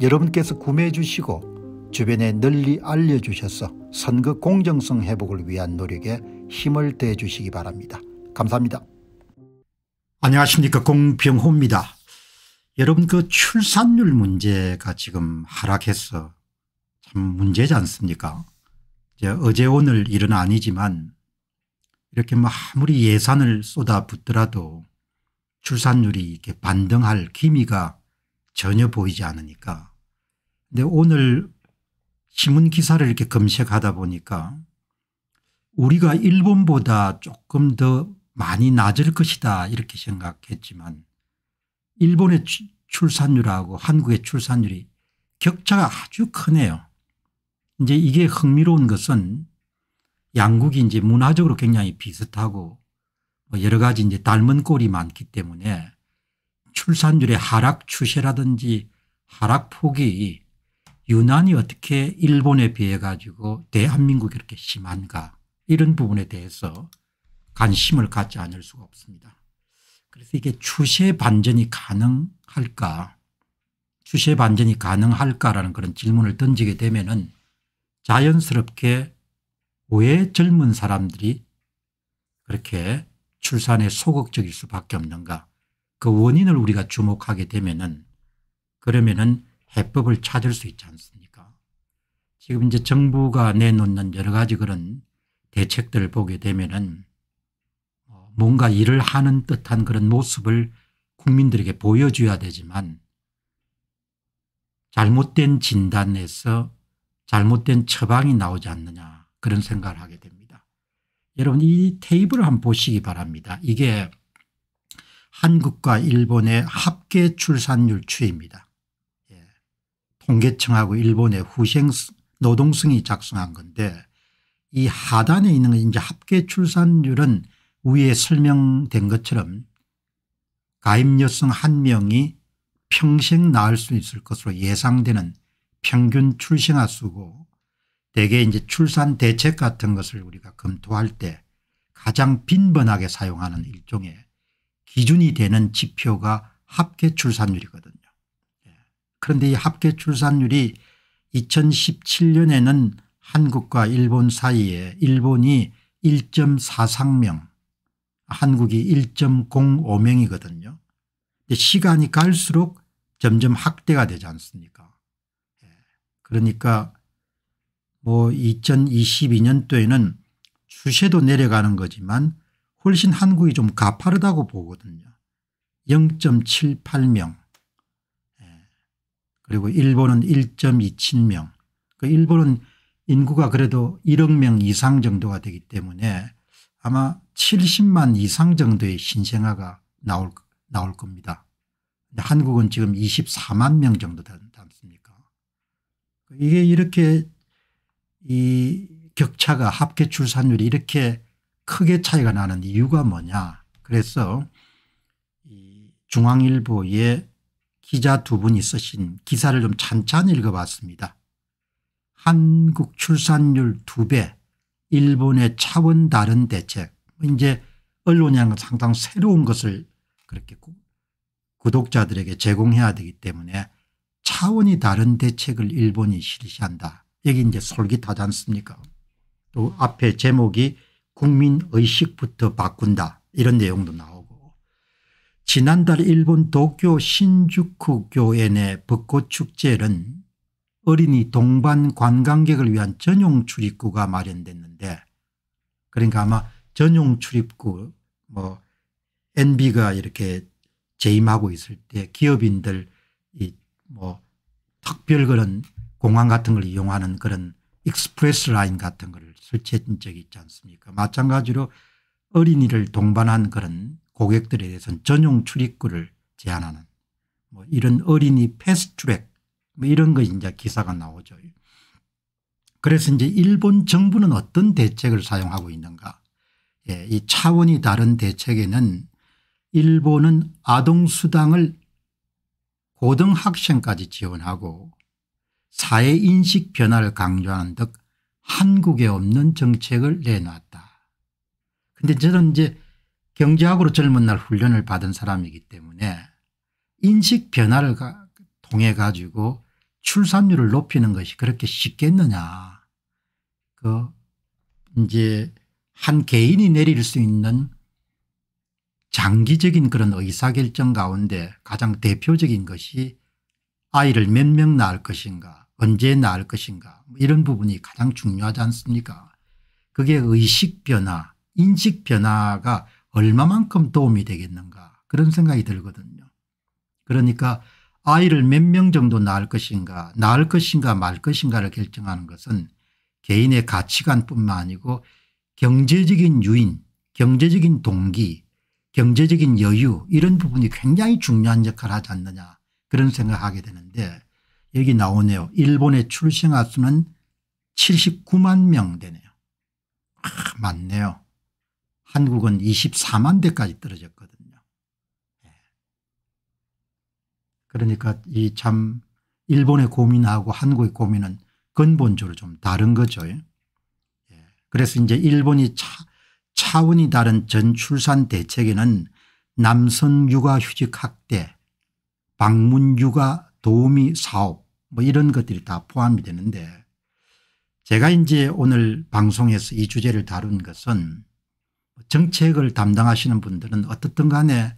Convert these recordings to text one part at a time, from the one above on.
여러분께서 구매해 주시고 주변에 널리 알려주셔서 선거 공정성 회복을 위한 노력에 힘을 대해 주시기 바랍니다. 감사합니다. 안녕하십니까 공병호입니다. 여러분 그 출산율 문제가 지금 하락해서 참 문제지 않습니까 이제 어제 오늘 일은 아니지만 이렇게 뭐 아무리 예산을 쏟아붓더라도 출산율이 이렇게 반등할 기미가 전혀 보이지 않으니까 근데 오늘 신문 기사를 이렇게 검색하다 보니까 우리가 일본보다 조금 더 많이 낮을 것이다 이렇게 생각했지만 일본의 출산율하고 한국의 출산율이 격차가 아주 크네요. 이제 이게 흥미로운 것은 양국이 이제 문화적으로 굉장히 비슷하고 뭐 여러 가지 이제 닮은 꼴이 많기 때문에 출산율의 하락 추세라든지 하락 폭이 유난히 어떻게 일본에 비해 가지고 대한민국이 이렇게 심한가 이런 부분에 대해서 관심을 갖지 않을 수가 없습니다. 그래서 이게 추세 반전이 가능할까 추세 반전이 가능할까라는 그런 질문을 던지게 되면은 자연스럽게 왜 젊은 사람들이 그렇게 출산에 소극적일 수밖에 없는가 그 원인을 우리가 주목하게 되면은 그러면은 해법을 찾을 수 있지 않습니까? 지금 이제 정부가 내놓는 여러 가지 그런 대책들을 보게 되면은 뭐 뭔가 일을 하는 듯한 그런 모습을 국민들에게 보여줘야 되지만 잘못된 진단에서 잘못된 처방이 나오지 않느냐 그런 생각을 하게 됩니다. 여러분 이 테이블을 한번 보시기 바랍니다. 이게 한국과 일본의 합계 출산율 추입니다. 통계청하고 일본의 후생 노동성이 작성한 건데 이 하단에 있는 이제 합계 출산율은 위에 설명된 것처럼 가입 여성 한 명이 평생 낳을 수 있을 것으로 예상되는 평균 출생아 수고 대개 이제 출산 대책 같은 것을 우리가 검토할 때 가장 빈번하게 사용하는 일종의 기준이 되는 지표가 합계 출산율이거든요. 그런데 이 합계 출산율이 2017년에는 한국과 일본 사이에 일본이 1.43명 한국이 1.05명이거든요. 시간이 갈수록 점점 확대가 되지 않습니까 예. 그러니까 뭐 2022년도에는 추세도 내려가는 거지만 훨씬 한국이 좀 가파르다고 보거든요. 0.78명 그리고 일본은 1.27명. 그 일본은 인구가 그래도 1억 명 이상 정도가 되기 때문에 아마 70만 이상 정도의 신생아가 나올, 나올 겁니다. 한국은 지금 24만 명 정도 닮습니까. 이게 이렇게 이 격차가 합계 출산율이 이렇게 크게 차이가 나는 이유가 뭐냐. 그래서 중앙일보의 기자 두 분이 쓰신 기사를 좀 찬찬히 읽어봤습니다. 한국 출산율 두배 일본의 차원 다른 대책 뭐 이제 언론이라는 건 상당 새로운 것을 그렇게 구독자들에게 제공해야 되기 때문에 차원이 다른 대책을 일본이 실시한다. 여기 이제 솔깃하지 않습니까 또 앞에 제목이 국민의식부터 바꾼다 이런 내용도 나오고 지난달 일본 도쿄 신주쿠 교회 내 벚꽃 축제는 어린이 동반 관광객을 위한 전용 출입구가 마련됐는데 그러니까 아마 전용 출입구 뭐 NB가 이렇게 재임하고 있을 때 기업인들 이뭐 특별 그런 공항 같은 걸 이용하는 그런 익스프레스 라인 같은 걸 설치한 적이 있지 않습니까 마찬가지로 어린이를 동반한 그런 고객들에 대해서는 전용 출입구를 제한하는 뭐 이런 어린이 패스트트랙 뭐 이런 거 이제 기사가 나오죠. 그래서 이제 일본 정부는 어떤 대책을 사용하고 있는가 예, 이 차원이 다른 대책에는 일본은 아동수당을 고등학생까지 지원하고 사회인식 변화를 강조하는 듯 한국에 없는 정책을 내놨다. 근데 저는 이제 경제학으로 젊은 날 훈련을 받은 사람이기 때문에 인식 변화를 가, 통해 가지고 출산율을 높이는 것이 그렇게 쉽겠느냐. 그 이제 한 개인이 내릴 수 있는 장기적인 그런 의사결정 가운데 가장 대표적인 것이 아이를 몇 명 낳을 것인가 언제 낳을 것인가 뭐 이런 부분이 가장 중요하지 않습니까 그게 의식 변화 인식 변화가 얼마만큼 도움이 되겠는가 그런 생각이 들거든요. 그러니까 아이를 몇 명 정도 낳을 것인가 낳을 것인가 말 것인가를 결정하는 것은 개인의 가치관뿐만 아니고 경제적인 유인 경제적인 동기 경제적인 여유 이런 부분이 굉장히 중요한 역할을 하지 않느냐 그런 생각하게 되는데 여기 나오네요. 일본의 출생아 수는 79만 명 되네요. 아, 많네요. 한국은 24만 대까지 떨어졌거든요. 예. 그러니까 이 참 일본의 고민하고 한국의 고민은 근본적으로 좀 다른 거죠. 예. 그래서 이제 일본이 차, 차원이 다른 전출산 대책에는 남성 육아 휴직 확대, 방문 육아 도우미 사업 뭐 이런 것들이 다 포함이 되는데 제가 이제 오늘 방송에서 이 주제를 다룬 것은 정책을 담당하시는 분들은 어떻든 간에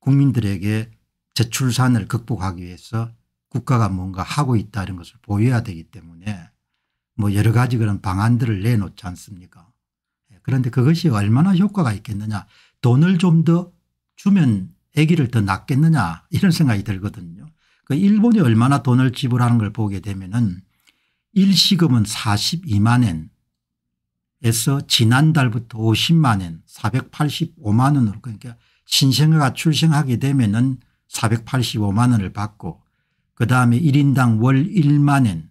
국민들에게 저출산을 극복하기 위해서 국가가 뭔가 하고 있다는 것을 보여야 되기 때문에 뭐 여러 가지 그런 방안들을 내놓지 않습니까 예, 그런데 그것이 얼마나 효과가 있겠느냐 돈을 좀 더 주면 아기를 더 낳겠느냐 이런 생각이 들거든요. 그 일본이 얼마나 돈을 지불하는 걸 보게 되면 은 일시금은 42만 엔 에서 지난달부터 50만 엔 485만 원으로 그러니까 신생아가 출생하게 되면은 485만 원을 받고 그다음에 1인당 월 1만 엔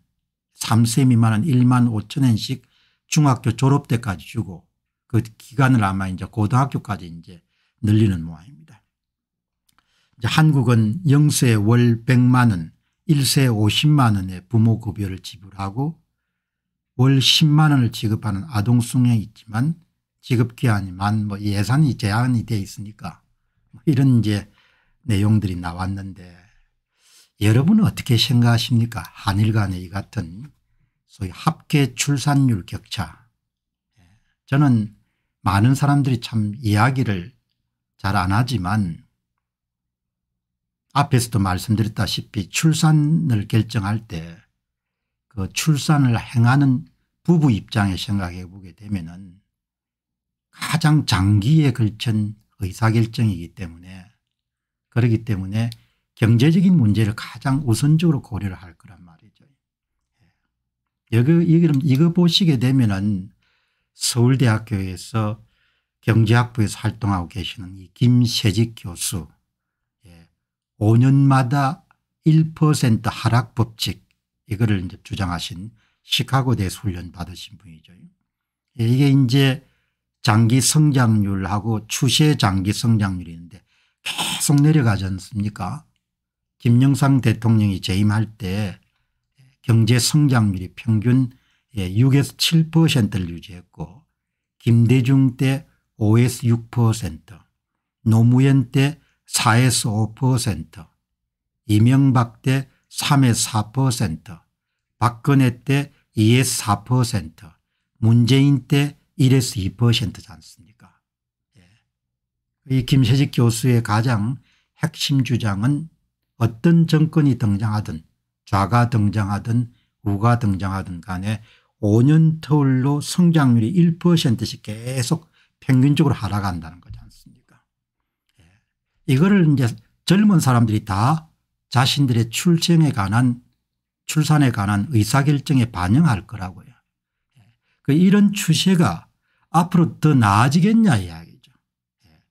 3세 미만은 1만 5천 엔씩 중학교 졸업 때까지 주고 그 기간을 아마 이제 고등학교까지 이제 늘리는 모양입니다. 이제 한국은 0세월 100만 원, 1세 50만 원의 부모 급여를 지불하고 월 10만 원을 지급하는 아동수명이 있지만 지급기한이만 뭐 예산이 제한이 돼 있으니까 뭐 이런 이제 내용들이 나왔는데 여러분은 어떻게 생각하십니까 한일 간의 이 같은 소위 합계 출산율 격차 예, 저는 많은 사람들이 참 이야기를 잘 안 하지만 앞에서도 말씀드렸다시피 출산을 결정할 때그 출산을 행하는 부부 입장에 생각해 보게 되면은 가장 장기에 걸친 의사결정이기 때문에 그렇기 때문에 경제적인 문제를 가장 우선적으로 고려를 할 거란 말이죠. 예. 여기, 여기 이거 보시게 되면은 서울대학교에서 경제학부에서 활동하고 계시는 이 김세직 교수 5년마다 예, 1% 하락 법칙 이거를 이제 주장하신 시카고 대 훈련 받으신 분이죠. 예, 이게 이제 장기 성장률하고 추세 장기 성장률인데 계속 내려가지 않습니까? 김영삼 대통령이 재임할 때 경제 성장률이 평균 6에서 예, 7%를 유지했고 김대중 때 5에서 6% 노무현 때 4에서 5% 이명박 때 3의 4%, 박근혜 때 2의 4%, 문재인 때 1에서 2%지 않습니까? 예. 이 김세식 교수의 가장 핵심 주장은 어떤 정권이 등장하든 좌가 등장하든 우가 등장하든 간에 5년 터울로 성장률이 1%씩 계속 평균적으로 하락한다는 거지 않습니까? 예. 이거를 이제 젊은 사람들이 다 자신들의 출생에 관한 출산에 관한 의사결정에 반영할 거라고요. 그 이런 추세가 앞으로 더 나아지겠냐 이야기죠. 예.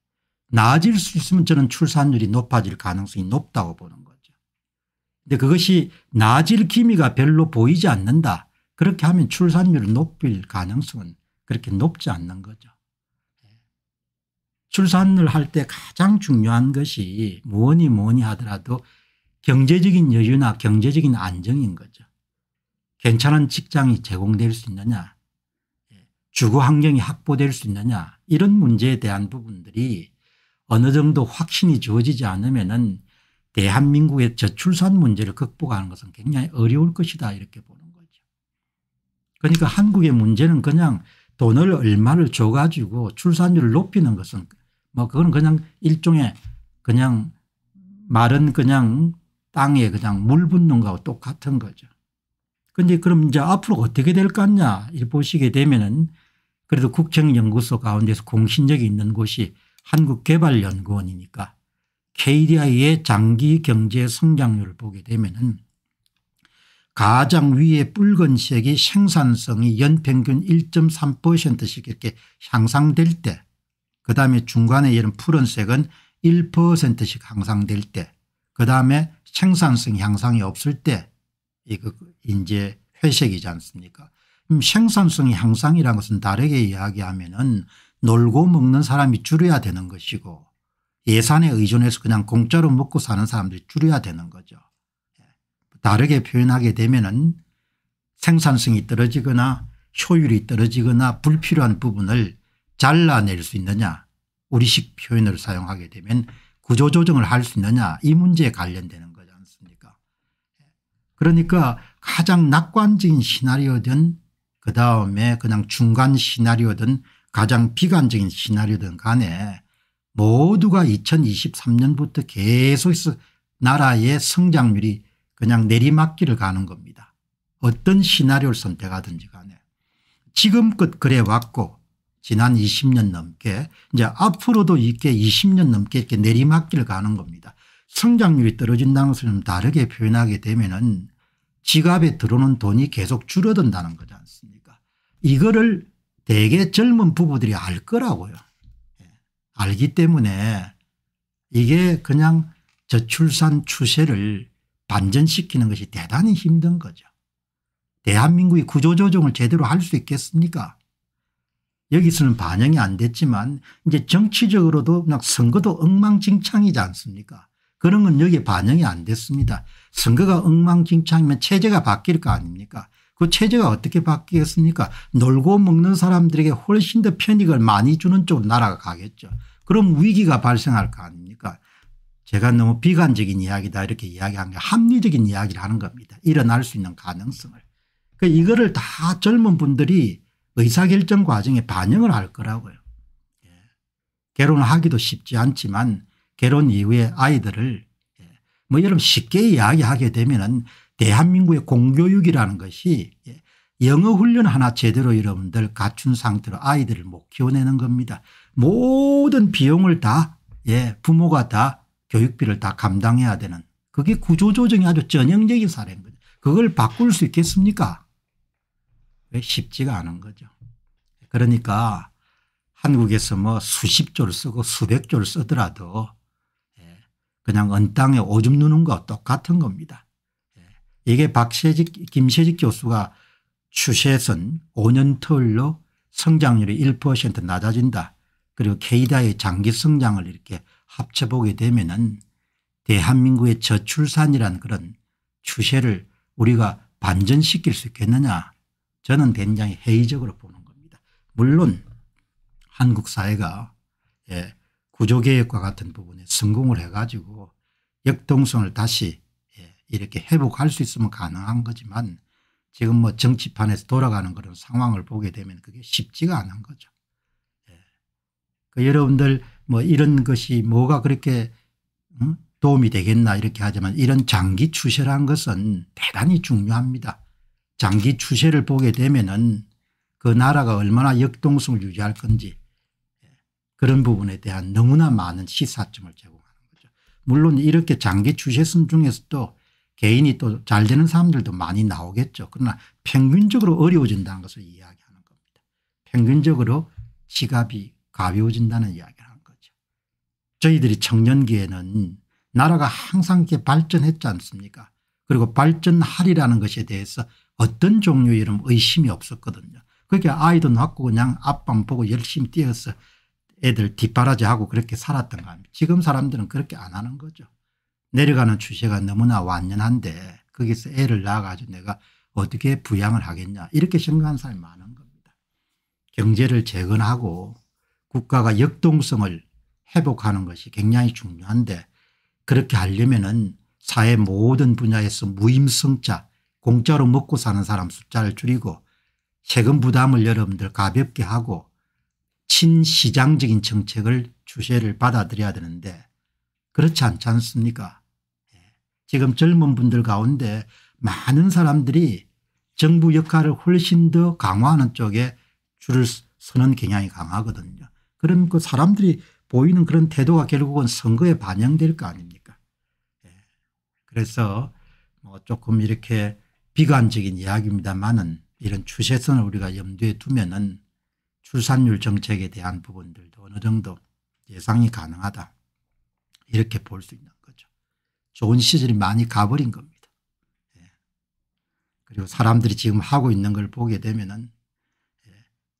나아질 수 있으면 저는 출산율이 높아질 가능성이 높다고 보는 거죠. 근데 그것이 나아질 기미가 별로 보이지 않는다. 그렇게 하면 출산율을 높일 가능성은 그렇게 높지 않는 거죠. 예. 출산을 할 때 가장 중요한 것이 뭐니 뭐니 하더라도 경제적인 여유나 경제적인 안정인 거죠. 괜찮은 직장이 제공될 수 있느냐 예, 주거 환경이 확보될 수 있느냐 이런 문제에 대한 부분들이 어느 정도 확신이 주어지지 않으면 대한민국의 저출산 문제를 극복하는 것은 굉장히 어려울 것이다 이렇게 보는 거죠. 그러니까 한국의 문제는 그냥 돈을 얼마를 줘가지고 출산율을 높이는 것은 뭐 그건 그냥 일종의 그냥 말은 그냥 땅에 그냥 물 붓는 거하고 똑같은 거죠. 그런데 그럼 이제 앞으로 어떻게 될 것 같냐 보시게 되면은 그래도 국정연구소 가운데서 공신력이 있는 곳이 한국개발연구원이니까 KDI의 장기 경제 성장률을 보게 되면은 가장 위에 붉은 색이 생산성이 연평균 1.3%씩 이렇게 향상될 때 그다음에 중간에 이런 푸른색은 1%씩 향상될 때 그다음에 생산성 향상이 없을 때 이거 이제 회색이지 않습니까 생산성 향상이라 것은 다르게 이야기하면 은 놀고 먹는 사람이 줄여야 되는 것이고 예산에 의존해서 그냥 공짜로 먹고 사는 사람들이 줄여야 되는 거죠. 예. 다르게 표현하게 되면 은 생산성이 떨어지거나 효율이 떨어지거나 불필요한 부분을 잘라낼 수 있느냐 우리식 표현을 사용하게 되면 구조조정을 할 수 있느냐 이 문제에 관련되는 거지 않습니까 그러니까 가장 낙관적인 시나리오든 그 다음에 그냥 중간 시나리오든 가장 비관적인 시나리오든 간에 모두가 2023년부터 계속해서 나라의 성장률이 그냥 내리막길을 가는 겁니다. 어떤 시나리오를 선택하든지 간에 지금껏 그래 왔고 지난 20년 넘게 이제 앞으로도 이게 20년 넘게 이렇게 내리막길 가는 겁니다. 성장률이 떨어진다는 것을 좀 다르게 표현하게 되면은 지갑에 들어오는 돈이 계속 줄어든다는 거지 않습니까? 이거를 대개 젊은 부부들이 알 거라고요. 예. 알기 때문에 이게 그냥 저출산 추세를 반전시키는 것이 대단히 힘든 거죠. 대한민국이 구조조정을 제대로 할 수 있겠습니까? 여기서는 반영이 안 됐지만 이제 정치적으로도 막 선거도 엉망진창이지 않습니까 그런 건 여기에 반영이 안 됐습니다. 선거가 엉망진창이면 체제가 바뀔 거 아닙니까 그 체제가 어떻게 바뀌겠습니까 놀고 먹는 사람들에게 훨씬 더 편익을 많이 주는 쪽으로 나라가 가겠죠. 그럼 위기가 발생할 거 아닙니까 제가 너무 비관적인 이야기다 이렇게 이야기한 게 합리적인 이야기를 하는 겁니다. 일어날 수 있는 가능성을. 그 이거를 다 젊은 분들이 의사결정 과정에 반영을 할 거라고요. 예. 결혼하기도 쉽지 않지만 결혼 이후에 아이들을 예. 뭐 여러분 쉽게 이야기하게 되면은 대한민국의 공교육이라는 것이 예. 영어 훈련 하나 제대로 여러분들 갖춘 상태로 아이들을 못 키워내는 겁니다. 모든 비용을 다 예, 부모가 다 교육비를 다 감당해야 되는 그게 구조조정이 아주 전형적인 사례인 거죠. 그걸 바꿀 수 있겠습니까? 쉽지가 않은 거죠. 그러니까 한국에서 뭐 수십 조를 쓰고 수백 조를 쓰더라도 예, 그냥 언땅에 오줌 누는 거 똑같은 겁니다. 예, 이게 박세직 김세직 교수가 추세선 5년 터울로 성장률이 1% 낮아진다. 그리고 K다의 장기 성장을 이렇게 합쳐보게 되면 은 대한민국의 저출산이라 그런 추세를 우리가 반전시킬 수 있겠느냐 저는 굉장히 회의적으로 보는 겁니다. 물론 한국 사회가 예, 구조개혁과 같은 부분에 성공을 해가지고 역동성을 다시 예, 이렇게 회복할 수 있으면 가능한 거지만 지금 뭐 정치판에서 돌아가는 그런 상황을 보게 되면 그게 쉽지가 않은 거죠. 예. 그 여러분들 뭐 이런 것이 뭐가 그렇게 음? 도움이 되겠나 이렇게 하지만 이런 장기 추세라는 것은 대단히 중요합니다. 장기 추세를 보게 되면은 그 나라가 얼마나 역동성을 유지할 건지 그런 부분에 대한 너무나 많은 시사점을 제공하는 거죠. 물론 이렇게 장기 추세선 중에서도 개인이 또 잘 되는 사람들도 많이 나오겠죠. 그러나 평균적으로 어려워진다는 것을 이야기하는 겁니다. 평균적으로 지갑이 가벼워진다는 이야기를 하는 거죠. 저희들이 청년기에는 나라가 항상 이렇게 발전했지 않습니까 그리고 발전하리라는 것에 대해서 어떤 종류의 이런 의심이 없었거든요. 그게 아이도 낳고 그냥 앞만 보고 열심히 뛰어서 애들 뒷바라지하고 그렇게 살았던 겁니다. 지금 사람들은 그렇게 안 하는 거죠. 내려가는 추세가 너무나 완연한데 거기서 애를 낳아가지고 내가 어떻게 부양을 하겠냐 이렇게 생각하는 사람이 많은 겁니다. 경제를 재건하고 국가가 역동성을 회복하는 것이 굉장히 중요한데 그렇게 하려면 은 사회 모든 분야에서 무임승자 공짜로 먹고 사는 사람 숫자를 줄이고 세금 부담을 여러분들 가볍게 하고 친시장적인 정책을 주제를 받아들여야 되는데 그렇지 않지 않습니까 예. 지금 젊은 분들 가운데 많은 사람들이 정부 역할을 훨씬 더 강화하는 쪽에 줄을 서는 경향이 강하거든요. 그럼 그 사람들이 보이는 그런 태도가 결국은 선거에 반영될 거 아닙니까 예. 그래서 뭐 조금 이렇게 비관적인 이야기입니다만은 이런 추세선을 우리가 염두에 두면은 출산율 정책에 대한 부분들도 어느 정도 예상이 가능하다 이렇게 볼 수 있는 거죠. 좋은 시절이 많이 가버린 겁니다. 예. 그리고 사람들이 지금 하고 있는 걸 보게 되면은 예.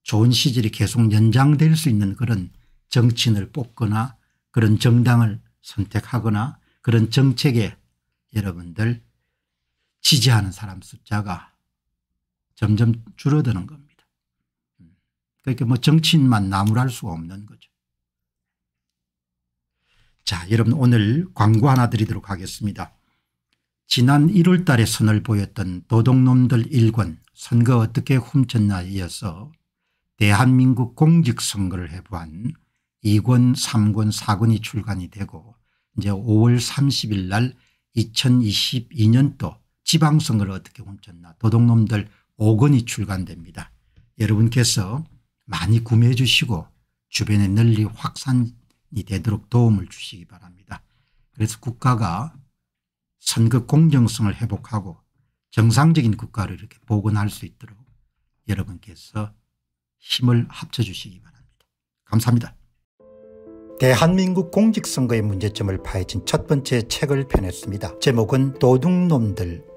좋은 시절이 계속 연장될 수 있는 그런 정치인을 뽑거나 그런 정당을 선택하거나 그런 정책에 여러분들 지지하는 사람 숫자가 점점 줄어드는 겁니다. 그러니까 뭐 정치인만 나무랄 수가 없는 거죠. 자 여러분 오늘 광고 하나 드리도록 하겠습니다. 지난 1월 달에 선을 보였던 도둑놈들 1권 선거 어떻게 훔쳤냐 이어서 대한민국 공직선거를 해부한 2권 3권 4권이 출간이 되고 이제 5월 30일 날 2022년도 지방성을 어떻게 훔쳤나 도둑놈들 5권이 출간됩니다. 여러분께서 많이 구매해 주시고 주변에 널리 확산이 되도록 도움을 주시기 바랍니다. 그래서 국가가 선거 공정성을 회복하고 정상적인 국가를 이렇게 복원할 수 있도록 여러분께서 힘을 합쳐주시기 바랍니다. 감사합니다. 대한민국 공직선거의 문제점을 파헤친 첫 번째 책을 펴냈습니다. 제목은 도둑놈들